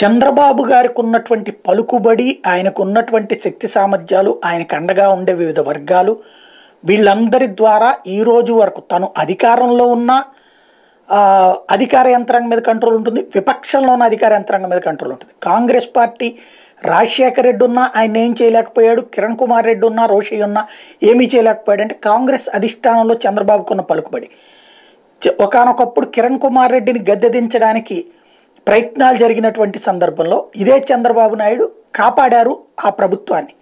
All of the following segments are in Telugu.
చంద్రబాబు గారికి ఉన్నటువంటి పలుకుబడి ఆయనకు ఉన్నటువంటి శక్తి సామర్థ్యాలు ఆయనకు అండగా ఉండే వివిధ వర్గాలు వీళ్ళందరి ద్వారా ఈరోజు వరకు తను అధికారంలో ఉన్న అధికార యంత్రాంగం మీద కంట్రోల్ ఉంటుంది విపక్షంలో ఉన్న అధికార యంత్రాంగం మీద కంట్రోల్ ఉంటుంది కాంగ్రెస్ పార్టీ రాజశేఖర రెడ్డి ఉన్నా ఆయన ఏం చేయలేకపోయాడు కిరణ్ కుమార్ రెడ్డి ఉన్నా రోషి ఉన్నా ఏమీ చేయలేకపోయాడు అంటే కాంగ్రెస్ అధిష్టానంలో చంద్రబాబుకున్న పలుకుబడి ఒకనొకప్పుడు కిరణ్ కుమార్ రెడ్డిని గద్దెదించడానికి ప్రయత్నాలు జరిగినటువంటి సందర్భంలో ఇదే చంద్రబాబు నాయుడు కాపాడారు ఆ ప్రభుత్వాన్ని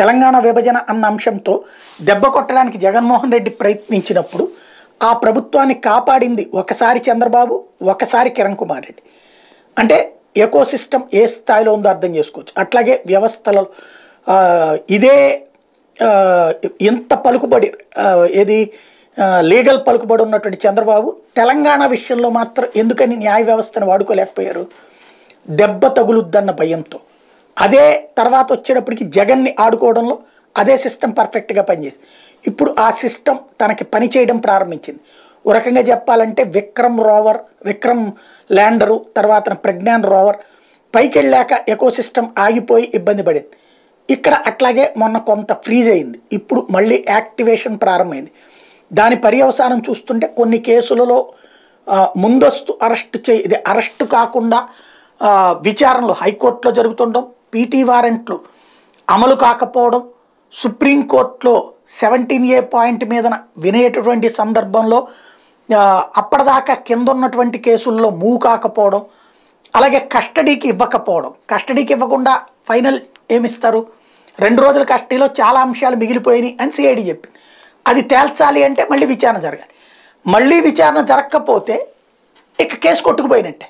తెలంగాణ విభజన అన్న అంశంతో దెబ్బ కొట్టడానికి జగన్మోహన్ రెడ్డి ప్రయత్నించినప్పుడు ఆ ప్రభుత్వాన్ని కాపాడింది ఒకసారి చంద్రబాబు ఒకసారి కిరణ్ కుమార్ రెడ్డి అంటే ఎకోసిస్టమ్ ఏ స్థాయిలో ఉందో అర్థం చేసుకోవచ్చు అట్లాగే వ్యవస్థలో ఇదే ఇంత పలుకుబడి ఏది లీగల్ పలుకుబడి ఉన్నటువంటి చంద్రబాబు తెలంగాణ విషయంలో మాత్రం ఎందుకని న్యాయ వ్యవస్థను వాడుకోలేకపోయారు దెబ్బ తగులుద్దన్న భయంతో అదే తర్వాత వచ్చేటప్పటికి జగన్ని ఆడుకోవడంలో అదే సిస్టమ్ పర్ఫెక్ట్గా పనిచేసి ఇప్పుడు ఆ సిస్టమ్ తనకి పనిచేయడం ప్రారంభించింది ఓ రకంగా చెప్పాలంటే విక్రమ్ రోవర్ విక్రమ్ ల్యాండరు తర్వాత ప్రజ్ఞాన్ రోవర్ పైకి వెళ్ళాక ఎకో సిస్టమ్ ఆగిపోయి ఇబ్బంది పడింది ఇక్కడ అట్లాగే మొన్న కొంత ఫ్రీజ్ అయింది ఇప్పుడు మళ్ళీ యాక్టివేషన్ ప్రారంభమైంది దాని పర్యవసానం చూస్తుంటే కొన్ని కేసులలో ముందస్తు అరెస్ట్ చే ఇది అరెస్ట్ కాకుండా విచారణలు హైకోర్టులో జరుగుతుండడం పీటీ వారెంట్లు అమలు కాకపోవడం సుప్రీంకోర్టులో సెవెంటీన్ ఏ పాయింట్ మీదన వినేటటువంటి సందర్భంలో అప్పటిదాకా కింద ఉన్నటువంటి కేసుల్లో మూవ్ కాకపోవడం అలాగే కస్టడీకి ఇవ్వకపోవడం కస్టడీకి ఇవ్వకుండా ఫైనల్ ఏమిస్తారు రెండు రోజుల కస్టడీలో చాలా అంశాలు మిగిలిపోయినాయి అని సిఐడి చెప్పింది అది తేల్చాలి అంటే మళ్ళీ విచారణ జరగాలి మళ్ళీ విచారణ జరగకపోతే ఇక కేసు కొట్టుకుపోయినట్టే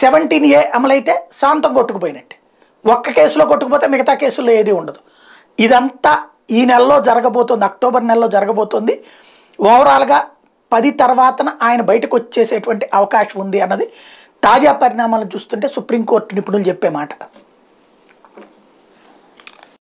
సెవెంటీన్ ఏ అమలైతే శాంతం కొట్టుకుపోయినట్టే ఒక్క కేసులో కొట్టుకుపోతే మిగతా కేసుల్లో ఏది ఉండదు ఇదంతా ఈ నెలలో జరగబోతుంది అక్టోబర్ నెలలో జరగబోతుంది ఓవరాల్గా పది తర్వాతన ఆయన బయటకు వచ్చేసేటువంటి అవకాశం ఉంది అన్నది తాజా పరిణామాలను చూస్తుంటే సుప్రీంకోర్టు నిపుణులు చెప్పే మాట